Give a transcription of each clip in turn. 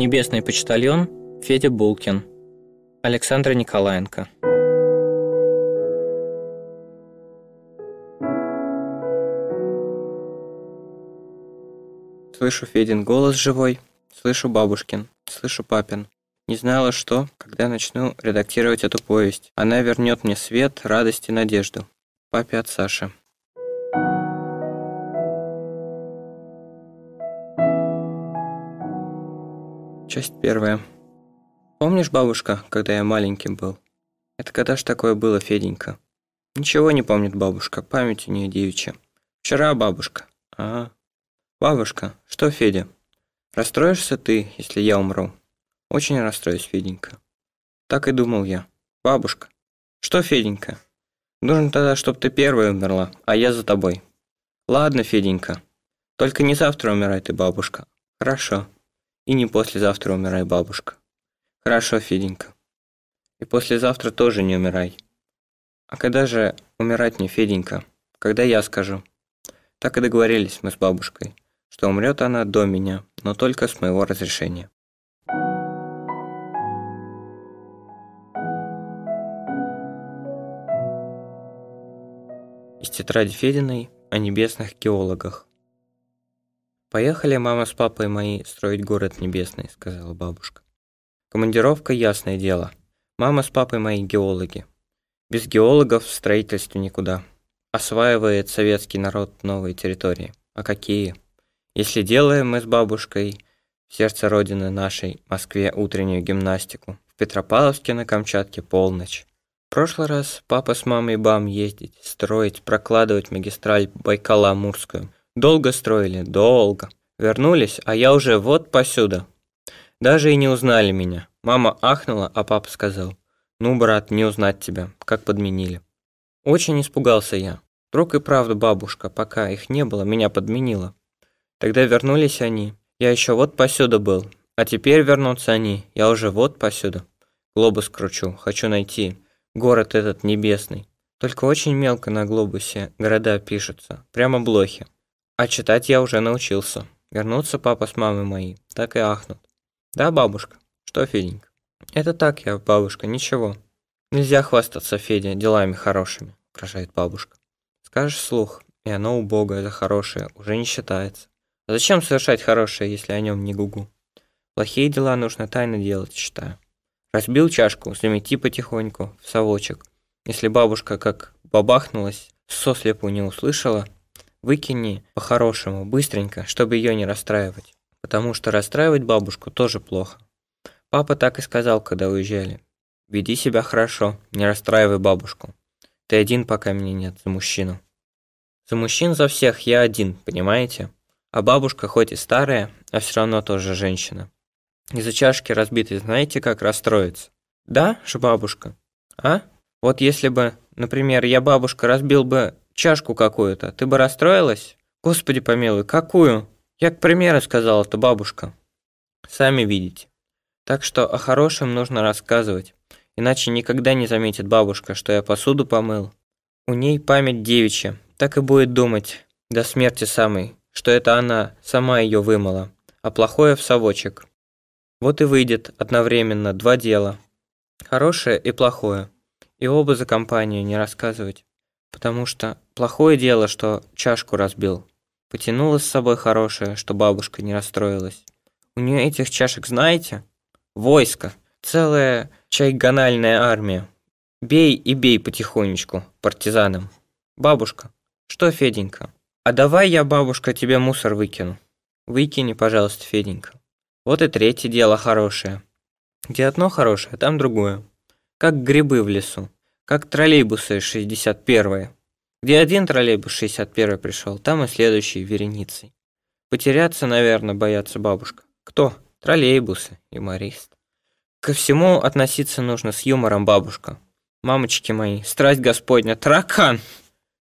Небесный почтальон Федя Булкин. Александра Николаенко. Слышу Федин голос живой, слышу бабушкин, слышу папин. Не знала, что, когда начну редактировать эту повесть. Она вернет мне свет, радость и надежду. Папе от Саши. Часть первая. Помнишь, бабушка, когда я маленьким был? Это когда ж такое было, Феденька? Ничего не помнит бабушка, память у нее девичья. Вчера бабушка. А, Бабушка, что, Федя? Расстроишься ты, если я умру? Очень расстроюсь, Феденька. Так и думал я. Бабушка. Что, Феденька? Нужно тогда, чтобы ты первая умерла, а я за тобой. Ладно, Феденька. Только не завтра умирай ты, бабушка. Хорошо. И не послезавтра умирай, бабушка. Хорошо, Феденька. И послезавтра тоже не умирай. А когда же умирать мне, Феденька? Когда я скажу. Так и договорились мы с бабушкой, что умрет она до меня, но только с моего разрешения. из тетради Фединой о небесных геологах. «Поехали, мама с папой мои, строить город небесный», — сказала бабушка. «Командировка — ясное дело. Мама с папой мои геологи. Без геологов в строительстве никуда. Осваивает советский народ новые территории. А какие? Если делаем мы с бабушкой в сердце родины нашей, Москве, утреннюю гимнастику, в Петропавловске на Камчатке полночь. В прошлый раз папа с мамой бам ездить, строить, прокладывать магистраль Байкала-Амурскую — Долго строили, долго. Вернулись, а я уже вот посюда. Даже и не узнали меня. Мама ахнула, а папа сказал. Ну, брат, не узнать тебя, как подменили. Очень испугался я. Вдруг и правда бабушка, пока их не было, меня подменила. Тогда вернулись они. Я еще вот посюда был. А теперь вернутся они. Я уже вот посюда. Глобус кручу, хочу найти. Город этот небесный. Только очень мелко на глобусе города пишутся. Прямо блохи. А читать я уже научился. Вернутся папа с мамой мои, так и ахнут. Да, бабушка? Что, Феденька? Это так я, бабушка, ничего. Нельзя хвастаться, Федя, делами хорошими, угрожает бабушка. Скажешь слух, и оно убогое за хорошее уже не считается. А зачем совершать хорошее, если о нем не гугу? Плохие дела нужно тайно делать, считаю. Разбил чашку, замети потихоньку в совочек. Если бабушка как бабахнулась, сослепу не услышала, Выкини по-хорошему, быстренько, чтобы ее не расстраивать. Потому что расстраивать бабушку тоже плохо. Папа так и сказал, когда уезжали. Веди себя хорошо, не расстраивай бабушку. Ты один, пока меня нет, за мужчину. За мужчин за всех я один, понимаете? А бабушка хоть и старая, а все равно тоже женщина. Из-за чашки разбитой знаете, как расстроится? Да, ж бабушка. А? Вот если бы, например, я бабушка разбил бы чашку какую-то, ты бы расстроилась? Господи помилуй, какую? Я, к примеру, сказала-то бабушка. Сами видите. Так что о хорошем нужно рассказывать, иначе никогда не заметит бабушка, что я посуду помыл. У ней память девичья, так и будет думать, до смерти самой, что это она сама ее вымыла, а плохое в совочек. Вот и выйдет одновременно два дела. Хорошее и плохое. И оба за компанию не рассказывать потому что плохое дело, что чашку разбил. Потянула с собой хорошее, что бабушка не расстроилась. У нее этих чашек знаете? Войско. Целая чайгональная армия. Бей и бей потихонечку, партизанам. Бабушка. Что, Феденька? А давай я, бабушка, тебе мусор выкину. Выкини, пожалуйста, Феденька. Вот и третье дело хорошее. Где одно хорошее, там другое. Как грибы в лесу как троллейбусы 61-е. Где один троллейбус 61-й пришел, там и следующий вереницей. Потеряться, наверное, боятся бабушка. Кто? Троллейбусы, юморист. Ко всему относиться нужно с юмором, бабушка. Мамочки мои, страсть господня, таракан!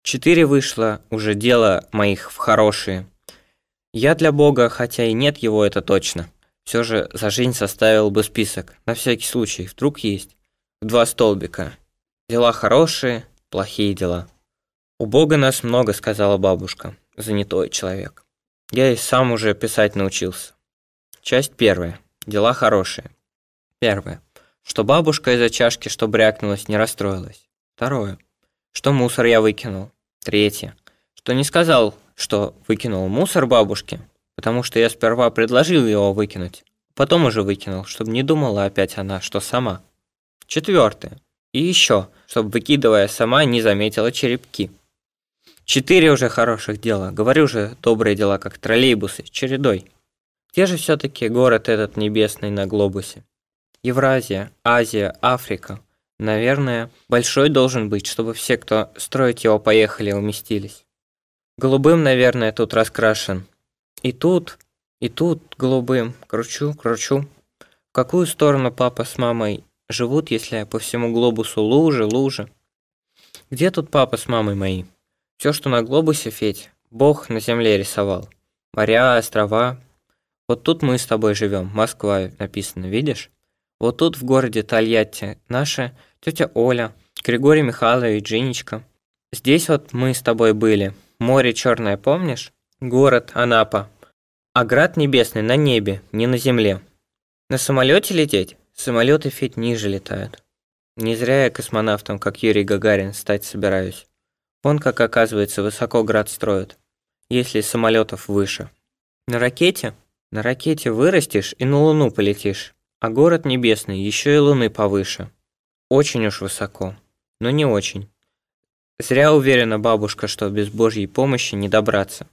Четыре вышло, уже дело моих в хорошие. Я для Бога, хотя и нет его, это точно. Все же за жизнь составил бы список, на всякий случай, вдруг есть. два столбика, Дела хорошие, плохие дела. У Бога нас много, сказала бабушка, занятой человек. Я и сам уже писать научился. Часть первая. Дела хорошие. Первое. Что бабушка из-за чашки, что брякнулась, не расстроилась. Второе. Что мусор я выкинул. Третье. Что не сказал, что выкинул мусор бабушке, потому что я сперва предложил его выкинуть, потом уже выкинул, чтобы не думала опять она, что сама. Четвертое. И еще, чтобы, выкидывая сама, не заметила черепки. Четыре уже хороших дела. Говорю же, добрые дела, как троллейбусы, чередой. Где же все-таки город этот небесный на глобусе? Евразия, Азия, Африка. Наверное, большой должен быть, чтобы все, кто строить его поехали, уместились. Голубым, наверное, тут раскрашен. И тут, и тут голубым. Кручу, кручу. В какую сторону папа с мамой живут, если по всему глобусу лужи, лужи? Где тут папа с мамой мои? Все, что на глобусе, Федь, Бог на земле рисовал. Моря, острова. Вот тут мы с тобой живем, Москва написано, видишь? Вот тут в городе Тольятти наша тетя Оля, Григорий Михайлович, Женечка. Здесь вот мы с тобой были. Море черное, помнишь? Город Анапа. А град небесный на небе, не на земле. На самолете лететь? Самолеты фить ниже летают. Не зря я космонавтом, как Юрий Гагарин, стать собираюсь. Он, как оказывается, высоко град строит, если самолетов выше. На ракете? На ракете вырастешь и на Луну полетишь. А город небесный еще и Луны повыше. Очень уж высоко. Но не очень. Зря уверена бабушка, что без Божьей помощи не добраться.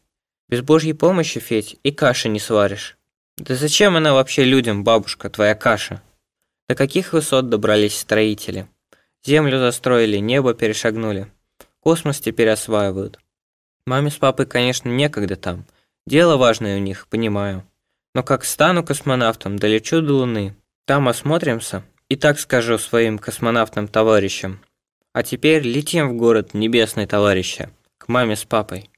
Без Божьей помощи, Федь, и каши не сваришь. Да зачем она вообще людям, бабушка, твоя каша? До каких высот добрались строители? Землю застроили, небо перешагнули. Космос теперь осваивают. Маме с папой, конечно, некогда там. Дело важное у них, понимаю. Но как стану космонавтом, долечу до Луны. Там осмотримся и так скажу своим космонавтам товарищам. А теперь летим в город небесный товарища, к маме с папой.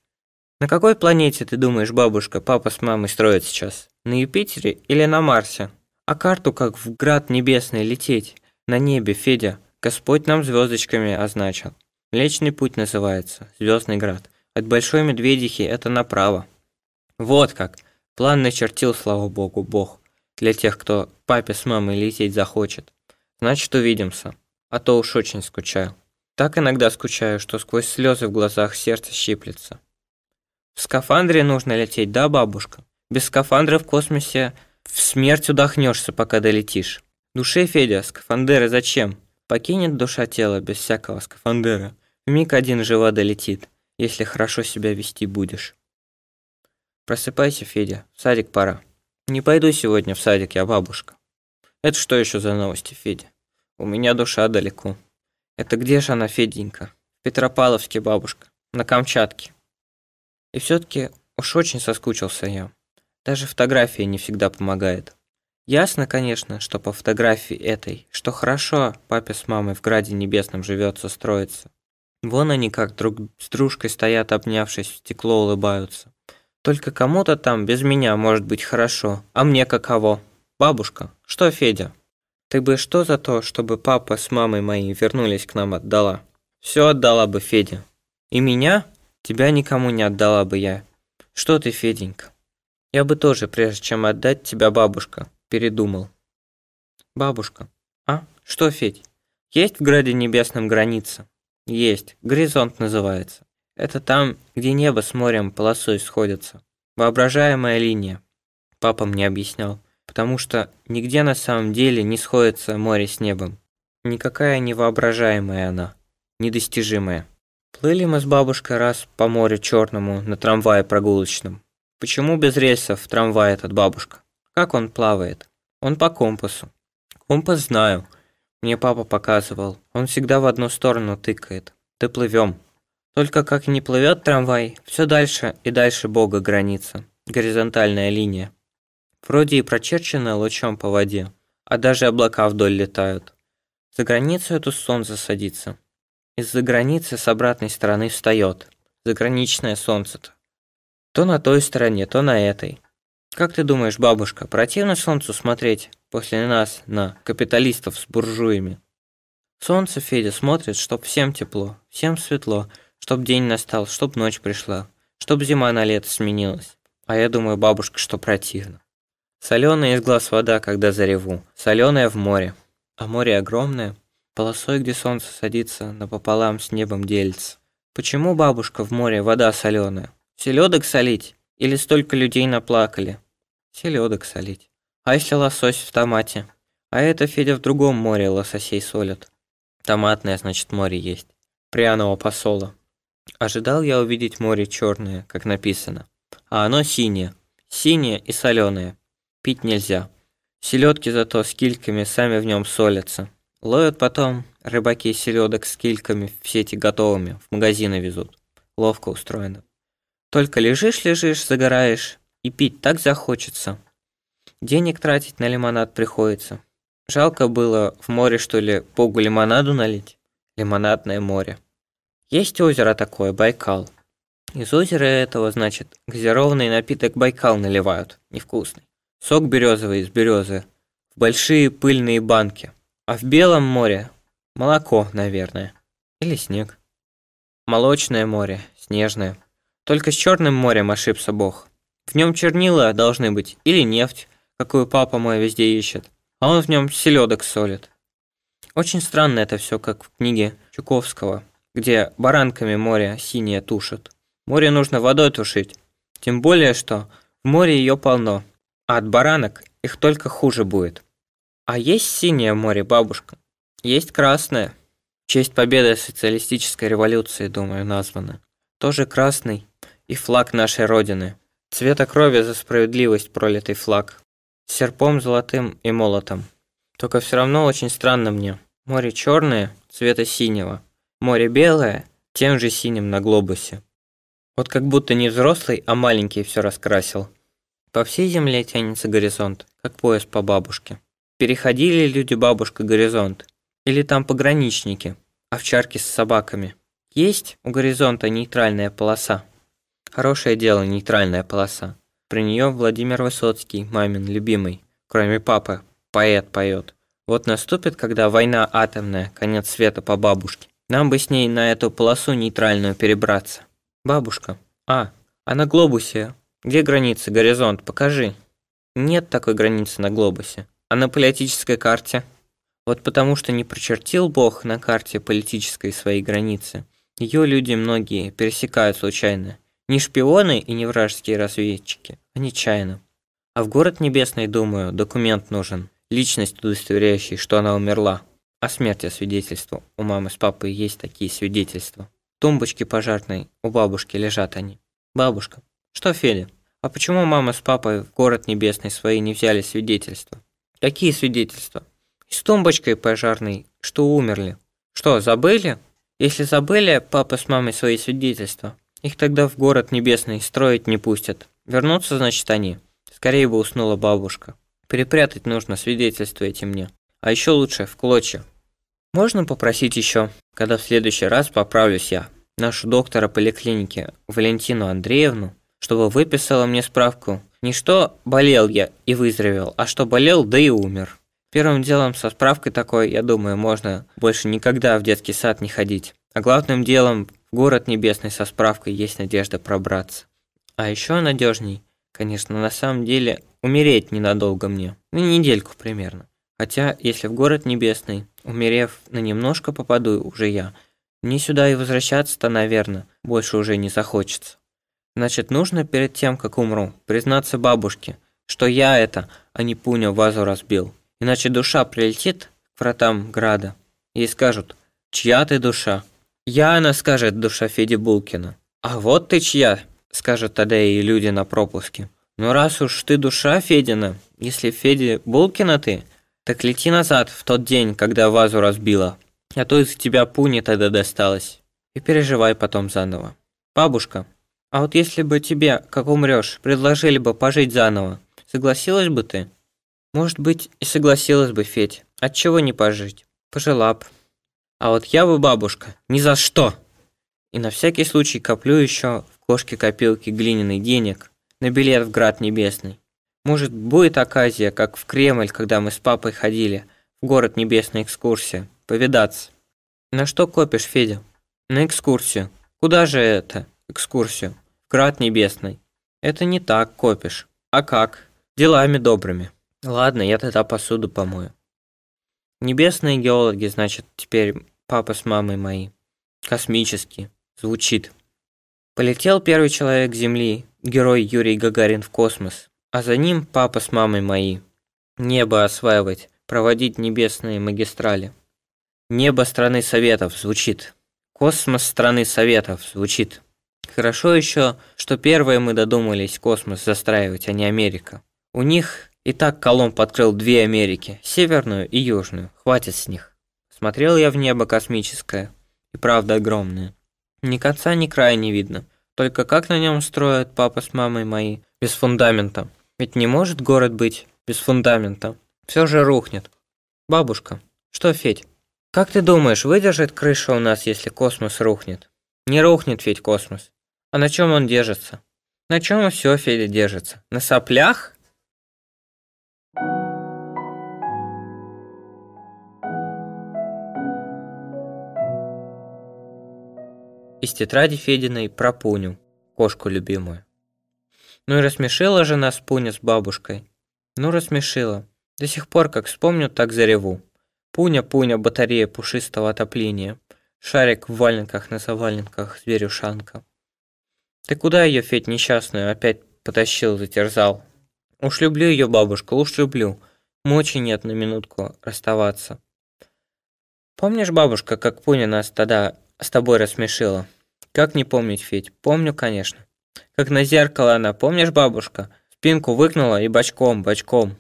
На какой планете, ты думаешь, бабушка, папа с мамой строят сейчас? На Юпитере или на Марсе? А карту как в град небесный лететь. На небе, Федя, Господь нам звездочками означил. Млечный путь называется, Звездный град. От Большой Медведихи это направо. Вот как. План начертил, слава богу, бог. Для тех, кто папе с мамой лететь захочет. Значит, увидимся. А то уж очень скучаю. Так иногда скучаю, что сквозь слезы в глазах сердце щиплется. В скафандре нужно лететь, да, бабушка? Без скафандра в космосе в смерть удохнешься, пока долетишь. Душе, ну, Федя, скафандеры зачем? Покинет душа тело без всякого скафандера. В миг один жива долетит, если хорошо себя вести будешь. Просыпайся, Федя, в садик пора. Не пойду сегодня в садик, я бабушка. Это что еще за новости, Федя? У меня душа далеко. Это где же она, Феденька? В Петропавловске бабушка, на Камчатке. И все-таки уж очень соскучился я. Даже фотография не всегда помогает. Ясно, конечно, что по фотографии этой, что хорошо папе с мамой в Граде Небесном живется, строится. Вон они как друг с дружкой стоят, обнявшись, в стекло улыбаются. Только кому-то там без меня может быть хорошо, а мне каково? Бабушка, что Федя? Ты бы что за то, чтобы папа с мамой моей вернулись к нам отдала? Все отдала бы Федя. И меня? Тебя никому не отдала бы я. Что ты, Феденька? Я бы тоже, прежде чем отдать тебя бабушка, передумал. Бабушка. А? Что, Федь? Есть в Граде Небесном граница? Есть. Горизонт называется. Это там, где небо с морем полосой сходятся. Воображаемая линия. Папа мне объяснял. Потому что нигде на самом деле не сходится море с небом. Никакая невоображаемая она. Недостижимая. Плыли мы с бабушкой раз по морю черному на трамвае прогулочном. Почему без рельсов трамвай этот бабушка? Как он плавает? Он по компасу. Компас знаю. Мне папа показывал. Он всегда в одну сторону тыкает. Да плывем. Только как не плывет трамвай, все дальше и дальше бога граница. Горизонтальная линия. Вроде и прочерчена лучом по воде, а даже облака вдоль летают. За границу эту солнце садится. Из-за границы с обратной стороны встает. Заграничное солнце-то. То на той стороне, то на этой. Как ты думаешь, бабушка, противно солнцу смотреть после нас на капиталистов с буржуями? Солнце Федя смотрит, чтоб всем тепло, всем светло, чтоб день настал, чтоб ночь пришла, чтоб зима на лето сменилась. А я думаю, бабушка, что противно. Соленая из глаз вода, когда зареву, соленая в море. А море огромное, полосой, где солнце садится, напополам с небом делится. Почему, бабушка, в море вода соленая? Селедок солить? Или столько людей наплакали? Селедок солить. А если лосось в томате? А это, Федя, в другом море лососей солят. Томатное, значит, море есть. Пряного посола. Ожидал я увидеть море черное, как написано. А оно синее. Синее и соленое. Пить нельзя. Селедки зато с кильками сами в нем солятся. Ловят потом рыбаки селедок с кильками в сети готовыми, в магазины везут. Ловко устроено. Только лежишь-лежишь, загораешь, и пить так захочется. Денег тратить на лимонад приходится. Жалко было в море, что ли, Богу лимонаду налить. Лимонадное море. Есть озеро такое, Байкал. Из озера этого, значит, газированный напиток Байкал наливают, невкусный. Сок березовый из березы. В большие пыльные банки. А в Белом море молоко, наверное. Или снег. Молочное море, снежное. Только с Черным морем ошибся Бог. В нем чернила должны быть или нефть, какую папа мой везде ищет, а он в нем селедок солит. Очень странно это все, как в книге Чуковского, где баранками море синее тушит. Море нужно водой тушить, тем более, что в море ее полно, а от баранок их только хуже будет. А есть синее море, бабушка? Есть красное. В честь победы социалистической революции, думаю, названо. Тоже красный и флаг нашей Родины. Цвета крови за справедливость пролитый флаг. серпом золотым и молотом. Только все равно очень странно мне. Море черное, цвета синего. Море белое, тем же синим на глобусе. Вот как будто не взрослый, а маленький все раскрасил. По всей земле тянется горизонт, как пояс по бабушке. Переходили люди бабушка горизонт. Или там пограничники, овчарки с собаками. Есть у горизонта нейтральная полоса. Хорошее дело нейтральная полоса. При нее Владимир Высоцкий, мамин любимый, кроме папы, поэт поет. Вот наступит, когда война атомная, конец света по бабушке. Нам бы с ней на эту полосу нейтральную перебраться. Бабушка. А, а на глобусе? Где граница, горизонт, покажи. Нет такой границы на глобусе. А на политической карте? Вот потому что не прочертил Бог на карте политической своей границы, ее люди многие пересекают случайно. Не шпионы и не вражеские разведчики, а нечаянно. А в город небесный, думаю, документ нужен. Личность, удостоверяющая, что она умерла. О а смерти свидетельство. У мамы с папой есть такие свидетельства. Тумбочки пожарной, у бабушки лежат они. Бабушка. Что, Федя? А почему мама с папой в город небесный свои не взяли свидетельства? Какие свидетельства? И с тумбочкой пожарной, что умерли. Что, забыли? Если забыли, папа с мамой свои свидетельства, их тогда в город небесный строить не пустят. Вернутся, значит, они. Скорее бы уснула бабушка. Перепрятать нужно свидетельство эти мне. А еще лучше в клочья. Можно попросить еще, когда в следующий раз поправлюсь я, нашу доктора поликлиники Валентину Андреевну, чтобы выписала мне справку не что болел я и выздоровел, а что болел, да и умер. Первым делом со справкой такой, я думаю, можно больше никогда в детский сад не ходить. А главным делом Город небесный со справкой есть надежда пробраться. А еще надежней, конечно, на самом деле умереть ненадолго мне. На ну, недельку примерно. Хотя, если в город небесный, умерев на немножко попаду уже я, мне сюда и возвращаться-то, наверное, больше уже не захочется. Значит, нужно перед тем, как умру, признаться бабушке, что я это, а не пуня вазу разбил. Иначе душа прилетит к вратам града и скажут «Чья ты душа?» Я, она скажет душа Феди Булкина. А вот ты чья, скажут тогда и люди на пропуске. Ну раз уж ты душа Федина, если Феди Булкина ты, так лети назад в тот день, когда вазу разбила. А то из тебя пуни тогда досталось. И переживай потом заново. Бабушка, а вот если бы тебе, как умрешь, предложили бы пожить заново, согласилась бы ты? Может быть, и согласилась бы, Федь. Отчего не пожить? Пожила б. А вот я бы бабушка, ни за что. И на всякий случай коплю еще в кошке копилки глиняный денег на билет в Град Небесный. Может, будет оказия, как в Кремль, когда мы с папой ходили в город небесной экскурсии, повидаться. На что копишь, Федя? На экскурсию. Куда же это? Экскурсию. В Град Небесный. Это не так копишь. А как? Делами добрыми. Ладно, я тогда посуду помою. Небесные геологи, значит, теперь папа с мамой мои. Космически. Звучит. Полетел первый человек Земли, герой Юрий Гагарин в космос, а за ним папа с мамой мои. Небо осваивать, проводить небесные магистрали. Небо страны Советов звучит. Космос страны Советов звучит. Хорошо еще, что первые мы додумались космос застраивать, а не Америка. У них и так Колумб открыл две Америки, северную и южную, хватит с них. Смотрел я в небо космическое, и правда огромное. Ни конца, ни края не видно. Только как на нем строят папа с мамой мои без фундамента? Ведь не может город быть без фундамента. Все же рухнет. Бабушка, что, Федь? Как ты думаешь, выдержит крыша у нас, если космос рухнет? Не рухнет, Федь, космос. А на чем он держится? На чем все, Федя, держится? На соплях? из тетради Фединой про Пуню, кошку любимую. Ну и рассмешила же нас Пуня с бабушкой. Ну рассмешила. До сих пор, как вспомню, так зареву. Пуня-пуня батарея пушистого отопления. Шарик в валенках на заваленках зверюшанка. Ты куда ее, Федь, несчастную, опять потащил, затерзал? Уж люблю ее, бабушка, уж люблю. Мочи нет на минутку расставаться. Помнишь, бабушка, как Пуня нас тогда с тобой рассмешила. Как не помнить, Федь? Помню, конечно. Как на зеркало она, помнишь, бабушка? Спинку выкнула и бочком, бочком.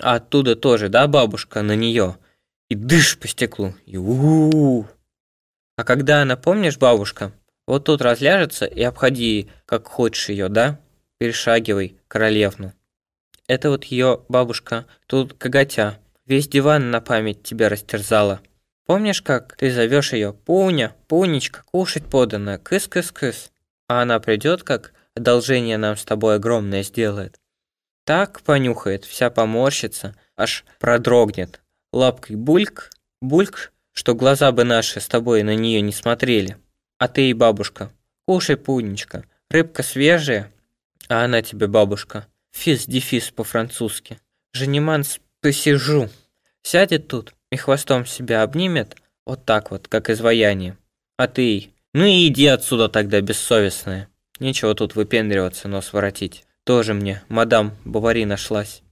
А оттуда тоже, да, бабушка, на нее. И дыш по стеклу. И у, -у, -у. А когда она, помнишь, бабушка? Вот тут разляжется и обходи, как хочешь ее, да? Перешагивай королевну. Это вот ее бабушка, тут коготя. Весь диван на память тебя растерзала. Помнишь, как ты зовешь ее Пуня, Пунечка, кушать подано, кыс-кыс-кыс, а она придет, как одолжение нам с тобой огромное сделает. Так понюхает, вся поморщится, аж продрогнет, лапкой бульк, бульк, что глаза бы наши с тобой на нее не смотрели. А ты и бабушка, кушай, Пунечка, рыбка свежая, а она тебе бабушка, физ-дефис по-французски, женеман посижу, сядет тут, и хвостом себя обнимет, вот так вот, как изваяние. А ты, ну и иди отсюда тогда, бессовестная. Нечего тут выпендриваться, нос воротить. Тоже мне, мадам Бавари нашлась,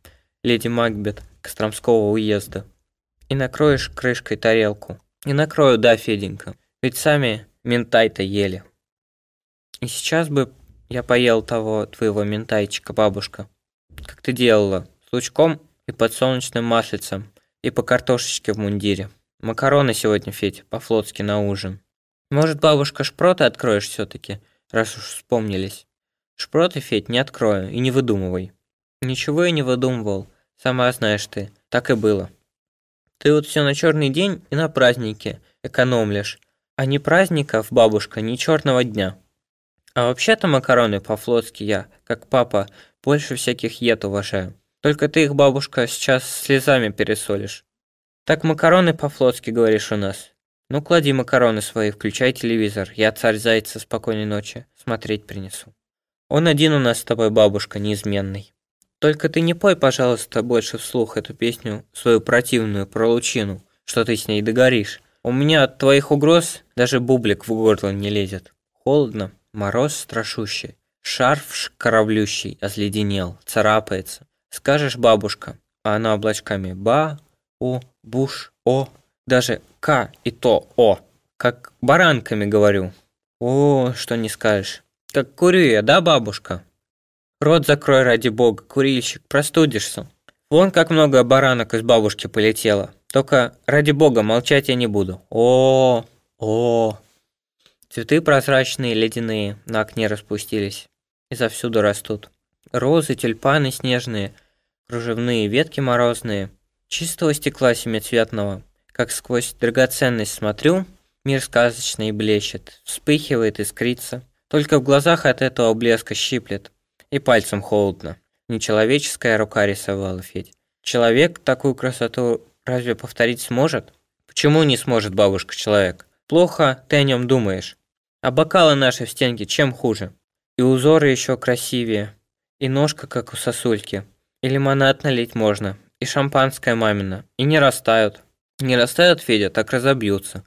леди Макбет, Костромского уезда. И накроешь крышкой тарелку. И накрою, да, Феденька, ведь сами ментай-то ели. И сейчас бы я поел того твоего ментайчика, бабушка, как ты делала, с лучком и подсолнечным маслицем и по картошечке в мундире. Макароны сегодня, Федь, по-флотски на ужин. Может, бабушка шпроты откроешь все таки раз уж вспомнились? Шпроты, Федь, не открою и не выдумывай. Ничего я не выдумывал, сама знаешь ты, так и было. Ты вот все на черный день и на праздники экономлишь, а не праздников, бабушка, не черного дня. А вообще-то макароны по-флотски я, как папа, больше всяких ед уважаю. Только ты их, бабушка, сейчас слезами пересолишь. Так макароны по-флотски говоришь у нас. Ну, клади макароны свои, включай телевизор. Я царь зайца, спокойной ночи. Смотреть принесу. Он один у нас с тобой, бабушка, неизменный. Только ты не пой, пожалуйста, больше вслух эту песню, свою противную, про лучину, что ты с ней догоришь. У меня от твоих угроз даже бублик в горло не лезет. Холодно, мороз страшущий, шарф шкаравлющий, озледенел, царапается. Скажешь бабушка, а она облачками ба, у, буш, о, даже к и то о, как баранками говорю. О, что не скажешь. Как курю я, да, бабушка? Рот закрой ради бога, курильщик, простудишься. Вон как много баранок из бабушки полетело. Только ради бога молчать я не буду. О, о. Цветы прозрачные, ледяные, на окне распустились. И завсюду растут. Розы, тюльпаны снежные – кружевные ветки морозные, чистого стекла семицветного. Как сквозь драгоценность смотрю, мир сказочный блещет, вспыхивает, искрится. Только в глазах от этого блеска щиплет, и пальцем холодно. Нечеловеческая рука рисовала Федь. Человек такую красоту разве повторить сможет? Почему не сможет бабушка-человек? Плохо ты о нем думаешь. А бокалы наши в стенке чем хуже? И узоры еще красивее, и ножка как у сосульки – и лимонад налить можно, и шампанское мамино, и не растают. Не растают, Федя, так разобьются.